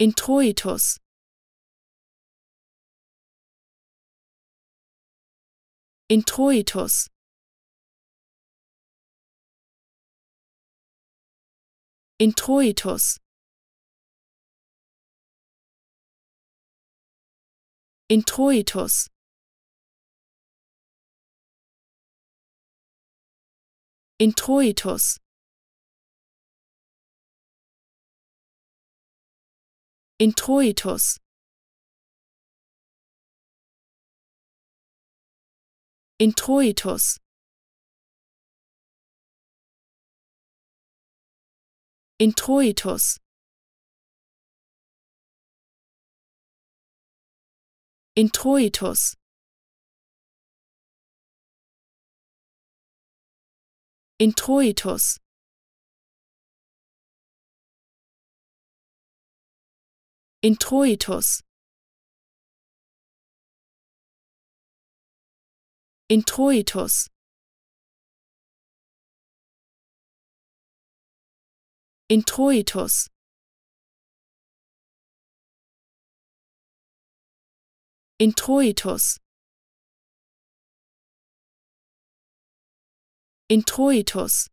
Introitus Introitus Introitus Introitus Introitus Introitus Introitus Introitus Introitus Introitus Introitus Introitus Introitus Introitus Introitus